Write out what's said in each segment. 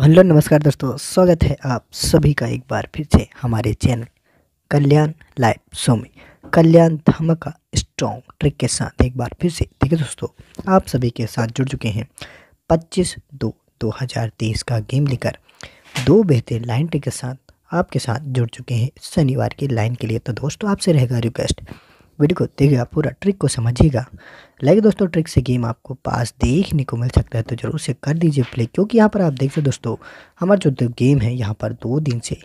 hello नमस्कार दोस्तों स्वागत है आप सभी का एक बार फिर से हमारे चैनल कल्याण लाइव शो में कल्याण धमका स्ट्रॉन्ग ट्रिक के साथ एक बार फिर से देखिए दोस्तों आप सभी के साथ जुड़ चुके हैं 25 दो 2023 का गेम लेकर दो बेहतर लाइन ट्रिक के साथ आपके साथ जुड़ चुके हैं शनिवार की लाइन के लिए तो दोस्तों आपसे रहेगा रिक्वेस्ट वीडियो को देखिएगा पूरा ट्रिक को समझिएगा लाइक दोस्तों ट्रिक से गेम आपको पास देखने को मिल सकता है तो ज़रूर से कर दीजिए प्ले क्योंकि यहाँ पर आप देखते दोस्तों हमारा जो गेम है यहाँ पर दो दिन से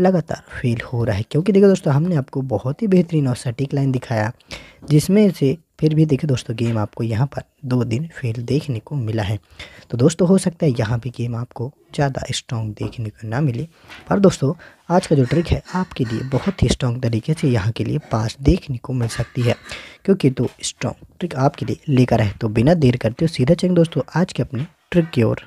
लगातार फेल हो रहा है क्योंकि देखो दोस्तों हमने आपको बहुत ही बेहतरीन और सटीक लाइन दिखाया जिसमें से फिर भी देखिए दोस्तों गेम आपको यहाँ पर दो दिन फेल देखने को मिला है तो दोस्तों हो सकता है यहाँ भी गेम आपको ज़्यादा स्ट्रॉन्ग देखने को ना मिले पर दोस्तों आज का जो ट्रिक है आपके लिए बहुत ही स्ट्रॉन्ग तरीके से यहाँ के लिए पास देखने को मिल सकती है क्योंकि दो तो स्ट्रॉन्ग ट्रिक आपके लिए लेकर है तो बिना देर करते हो सीधा चेंग दोस्तों आज के अपने ट्रिक की ओर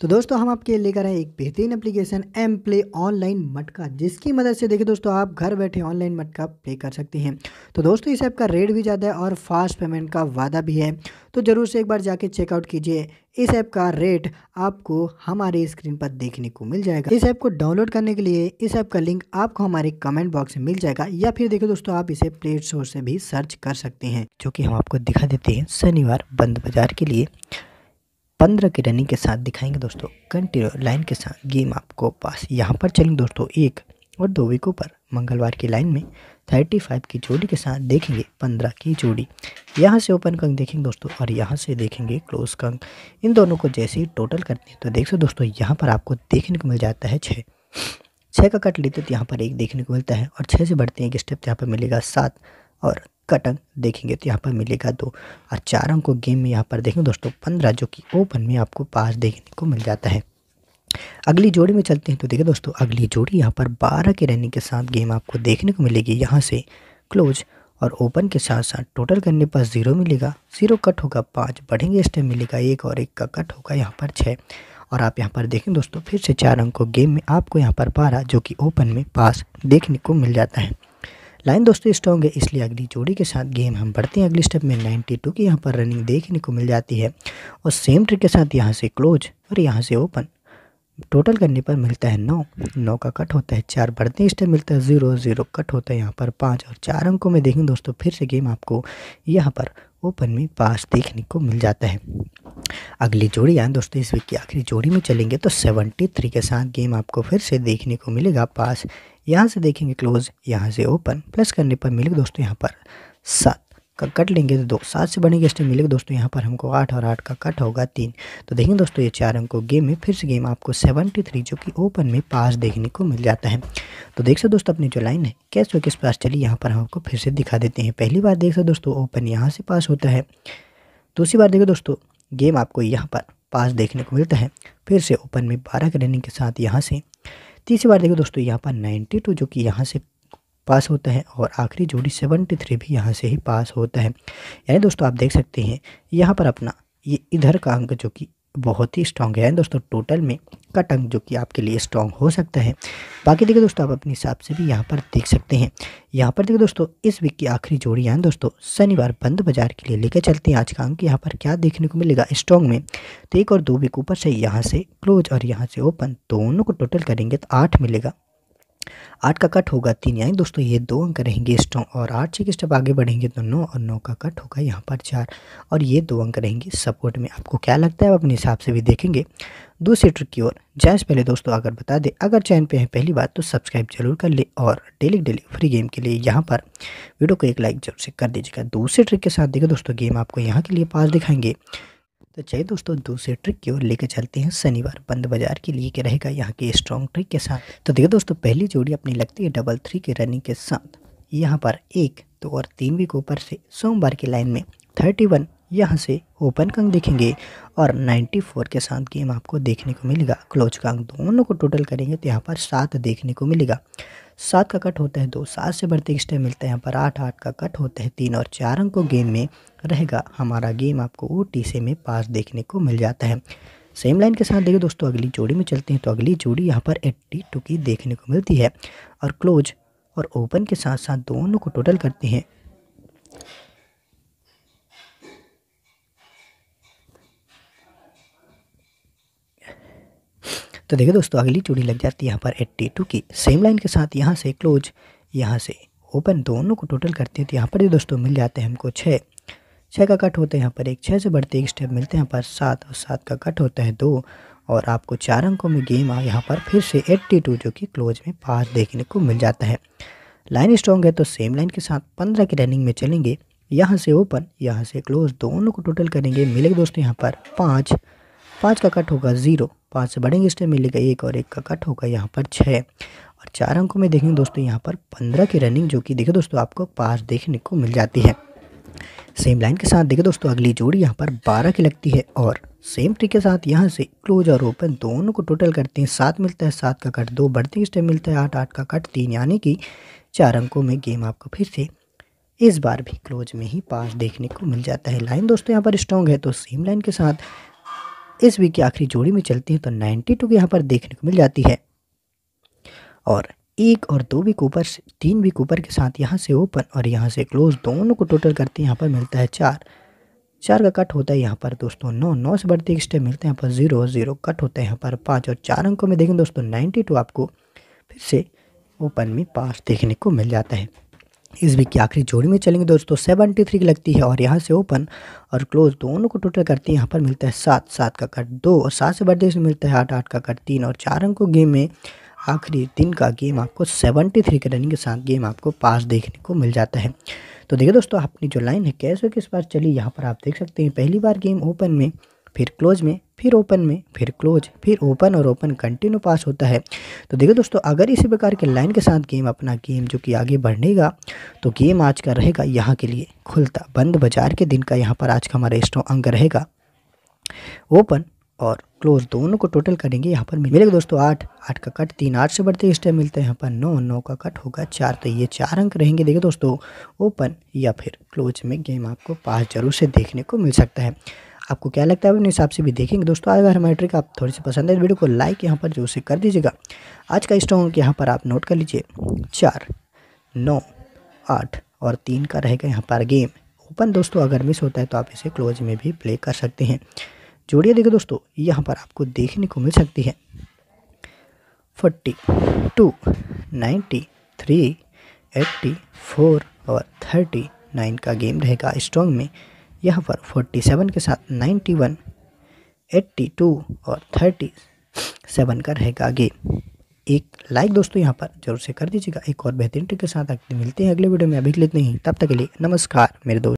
तो दोस्तों हम आपके लेकर आए एक बेहतरीन एप्लीकेशन एम प्ले ऑनलाइन मटका जिसकी मदद से देखिए दोस्तों आप घर बैठे ऑनलाइन मटका प्ले कर सकते हैं तो दोस्तों इस ऐप का रेट भी ज़्यादा है और फास्ट पेमेंट का वादा भी है तो ज़रूर से एक बार जाके चेकआउट कीजिए इस ऐप का रेट आपको हमारे स्क्रीन पर देखने को मिल जाएगा इस ऐप को डाउनलोड करने के लिए इस ऐप का लिंक आपको हमारे कमेंट बॉक्स में मिल जाएगा या फिर देखिए दोस्तों आप इसे प्ले स्टोर से भी सर्च कर सकते हैं जो कि हम आपको दिखा देते हैं शनिवार बंद बाजार के लिए पंद्रह की रनिंग के साथ दिखाएंगे दोस्तों कंटिन्यू लाइन के साथ गेम आपको पास यहाँ पर चलेंगे दोस्तों एक और दो विकों पर मंगलवार की लाइन में थर्टी फाइव की जोड़ी के साथ देखेंगे पंद्रह की जोड़ी यहाँ से ओपन कंक देखेंगे दोस्तों और यहाँ से देखेंगे क्लोज कंक इन दोनों को जैसे ही टोटल करते हैं तो देख सो दोस्तों यहाँ पर आपको देखने को मिल जाता है छः छः का कट लेते तो यहाँ पर एक देखने को मिलता है और छः से बढ़ते हैं एक स्टेप तो यहाँ पर मिलेगा सात और कट देखेंगे तो यहाँ पर मिलेगा दो और चार अंक को गेम में यहाँ पर देखेंगे दोस्तों पंद्रह जो कि ओपन में आपको पास देखने को मिल जाता है अगली जोड़ी में चलते हैं तो देखिए दोस्तों अगली जोड़ी यहाँ पर बारह के रनिंग के साथ गेम आपको देखने को मिलेगी यहाँ से क्लोज और ओपन के साथ साथ टोटल करने पर ज़ीरो मिलेगा ज़ीरो कट होगा पाँच बढ़ेंगे इस टाइम मिलेगा एक और एक का कट होगा यहाँ पर छः और आप यहाँ पर देखें दोस्तों फिर से चार अंकों गेम में आपको यहाँ पर बारह जो कि ओपन में पास देखने को मिल जाता है लाइन दोस्तों स्ट्रॉन्ग है इसलिए अगली जोड़ी के साथ गेम हम बढ़ते हैं अगले स्टेप में 92 की यहाँ पर रनिंग देखने को मिल जाती है और सेम ट्रिक के साथ यहाँ से क्लोज और यहाँ से ओपन टोटल करने पर मिलता है नौ नौ का कट होता है चार बढ़ते स्टेप मिलता है ज़ीरो ज़ीरो कट होता है यहाँ पर पाँच और चार अंकों में देखें दोस्तों फिर से गेम आपको यहाँ पर ओपन में पास देखने को मिल जाता है अगली जोड़ी आए दोस्तों इस वीक की आखिरी जोड़ी में चलेंगे तो सेवेंटी थ्री के साथ गेम आपको फिर से देखने को मिलेगा पास यहाँ से देखेंगे क्लोज यहाँ से ओपन प्लस करने पर मिलेगा दोस्तों यहाँ पर सात का कट लेंगे तो दो सात से बढ़ेंगे स्टेप मिलेगा दोस्तों यहाँ पर हमको आठ और आठ का कट होगा तीन तो देखेंगे दोस्तों ये चार अंकों गेम में फिर से गेम आपको सेवेंटी थ्री जो कि ओपन में पास देखने को मिल जाता है तो देख सकते दोस्तों अपनी जो लाइन है कैसे किस पास चली यहाँ पर हम आपको फिर से दिखा देते हैं पहली बार देख सकते दोस्तों ओपन यहाँ से पास होता है दूसरी बार देखो दोस्तों गेम आपको यहाँ पर पास देखने को मिलता है फिर से ओपन में बारह के रनिंग के साथ यहाँ से तीसरी बार देखो दोस्तों यहाँ पर नाइन्टी टू जो कि यहाँ से पास होता है और आखिरी जोड़ी सेवेंटी थ्री भी यहाँ से ही पास होता है यानी दोस्तों आप देख सकते हैं यहाँ पर अपना ये इधर का अंक जो कि बहुत ही स्ट्रॉन्ग है दोस्तों टोटल में कटंग जो कि आपके लिए स्ट्रॉन्ग हो सकता है बाकी देखिए दोस्तों आप अपने हिसाब से भी यहाँ पर देख सकते हैं यहाँ पर देखिए दोस्तों इस वीक की आखिरी जोड़ी यहाँ दोस्तों शनिवार बंद बाजार के लिए लेकर चलते हैं आज का अंक यहाँ पर क्या देखने को मिलेगा स्ट्रॉन्ग में तो एक और दो वीक ऊपर से यहाँ से क्लोज और यहाँ से ओपन दोनों को टोटल करेंगे तो आठ मिलेगा आठ का कट होगा तीन यानी दोस्तों ये दो अंक रहेंगे स्टों और आठ से के स्टेप आगे बढ़ेंगे तो नौ और नौ का कट होगा यहाँ पर चार और ये दो अंक रहेंगे सपोर्ट में आपको क्या लगता है आप अपने हिसाब से भी देखेंगे दूसरी ट्रिक की ओर जाए पहले दोस्तों अगर बता दें अगर चैनल पे हैं पहली बार तो सब्सक्राइब जरूर कर ले और डेली डेली फ्री गेम के लिए यहाँ पर वीडियो को एक लाइक जरूर से कर दीजिएगा दूसरी ट्रिक के साथ देखिए दोस्तों गेम आपको यहाँ के लिए पास दिखाएंगे तो चलिए दोस्तों दूसरे ट्रिक की ओर लेकर चलते हैं शनिवार बंद बाजार के लिए के रहेगा यहाँ के स्ट्रॉन्ग ट्रिक के साथ तो देखिए दोस्तों पहली जोड़ी अपनी लगती है डबल थ्री के रनिंग के साथ यहाँ पर एक तो और तीन वीक ऊपर से सोमवार की लाइन में थर्टी वन यहाँ से ओपन कंग देखेंगे और नाइन्टी फोर के साथ गेम आपको देखने को मिलेगा क्लोज कंग दोनों को टोटल करेंगे तो यहाँ पर सात देखने को मिलेगा सात का कट होता है दो सात से बढ़ते एक्स्ट्रा मिलते हैं यहाँ पर आठ आठ का कट होता है तीन और चार अंक को गेम में रहेगा हमारा गेम आपको ओ टी से में पास देखने को मिल जाता है सेम लाइन के साथ देखिए दोस्तों अगली जोड़ी में चलते हैं तो अगली जोड़ी यहाँ पर एट्टी टू की देखने को मिलती है और क्लोज और ओपन के साथ साथ दोनों को टोटल करते हैं तो देखिए दोस्तों अगली चूड़ी लग जाती है यहाँ पर एट्टी टू की सेम लाइन के साथ यहाँ से क्लोज यहाँ से ओपन दोनों को टोटल करते हैं तो यहाँ पर ये दोस्तों मिल जाते हैं हमको छः छः का कट होता है यहाँ पर एक छः से बढ़ते एक स्टेप मिलते हैं यहाँ पर सात और सात का कट होता है दो और आपको चार अंकों में गेम आ यहाँ पर फिर से एट्टी टू जो कि क्लोज में पास देखने को मिल जाता है लाइन स्ट्रॉन्ग है तो सेम लाइन के साथ पंद्रह की रनिंग में चलेंगे यहाँ से ओपन यहाँ से क्लोज दोनों को टोटल करेंगे मिलेगा दोस्तों यहाँ पर पाँच पाँच का कट होगा ज़ीरो पाँच से बढ़ेंगे स्टेप मिलेगा एक और एक का कट होगा यहाँ पर छः और चार अंकों में देखेंगे दोस्तों यहाँ पर पंद्रह की रनिंग जो कि देखो दोस्तों आपको पास देखने को मिल जाती है सेम लाइन के साथ देखिए दोस्तों अगली जोड़ी यहाँ पर बारह की लगती है और सेम ट्रिक के साथ यहाँ से क्लोज और ओपन दोनों को टोटल करते हैं सात मिलता है सात का कट दो बढ़ते स्टेप मिलता है आठ आठ का कट तीन यानी कि चार अंकों में गेम आपको फिर से इस बार भी क्लोज में ही पास देखने को मिल जाता है लाइन दोस्तों यहाँ पर स्ट्रॉन्ग है तो सेम लाइन के साथ इस वीक की आखिरी जोड़ी में चलती हैं तो 92 टू यहाँ पर देखने को मिल जाती है और एक और दो वीक ऊपर तीन वीक ऊपर के साथ यहाँ से ओपन और यहाँ से क्लोज दोनों को टोटल करते हैं यहाँ पर मिलता है चार चार का कट होता है यहाँ पर दोस्तों नौ नौ से बढ़ते एक स्टेप मिलते हैं यहाँ पर जीरो जीरो कट होता है यहाँ पर पाँच और चार अंकों में देखें दोस्तों नाइन्टी टू आपको फिर से ओपन में पास देखने को मिल जाता है इस वीक की आखिरी जोड़ी में चलेंगे दोस्तों सेवेंटी थ्री की लगती है और यहाँ से ओपन और क्लोज दोनों को टोटल करती है यहाँ पर मिलता है सात सात का कट दो और सात से बढ़ते इसमें मिलता है आठ आठ का कट तीन और चार अंक गेम में आखिरी दिन का गेम आपको सेवेंटी थ्री के रनिंग के साथ गेम आपको पास देखने को मिल जाता है तो देखिए दोस्तों अपनी जो लाइन है कैसे किस बार चली यहाँ पर आप देख सकते हैं पहली बार गेम ओपन में फिर क्लोज में फिर ओपन में फिर क्लोज फिर ओपन और ओपन कंटिन्यू पास होता है तो देखिए दोस्तों अगर इसी प्रकार के लाइन के साथ गेम अपना गेम जो कि आगे बढ़ेगा तो गेम आज का रहेगा यहाँ के लिए खुलता बंद बाजार के दिन का यहाँ पर आज का हमारा स्ट्रॉन्ग अंक रहेगा ओपन और क्लोज दोनों को टोटल करेंगे यहाँ पर मिलेगा दोस्तों आठ आठ का कट तीन आठ से बढ़ते इस टाइम मिलते हैं यहाँ पर नौ नौ का कट होगा चार तो ये चार अंक रहेंगे देखिए दोस्तों ओपन या फिर क्लोज में गेम आपको पास जरूर से देखने को मिल सकता है आपको क्या लगता है अपने हिसाब से भी देखेंगे दोस्तों आज अगर हमारे ट्रिक आप थोड़ी सी पसंद है वीडियो को लाइक यहाँ पर जो से कर दीजिएगा आज का स्टॉक यहाँ पर आप नोट कर लीजिए चार नौ आठ और तीन का रहेगा यहाँ पर गेम ओपन दोस्तों अगर मिस होता है तो आप इसे क्लोज में भी प्ले कर सकते हैं जोड़िए देखो दोस्तों यहाँ पर आपको देखने को मिल सकती है forty two ninety three eighty four और थर्टी नाइन का गेम रहेगा स्ट्रॉन्ग में यहाँ पर 47 के साथ 91, 82 और 37 का रहेगा आगे एक लाइक दोस्तों यहाँ पर जरूर से कर दीजिएगा एक और बेहतरीन ट्रिक के साथ आगे मिलते हैं अगले वीडियो में अभी लेते नहीं तब तक के लिए नमस्कार मेरे दोस्त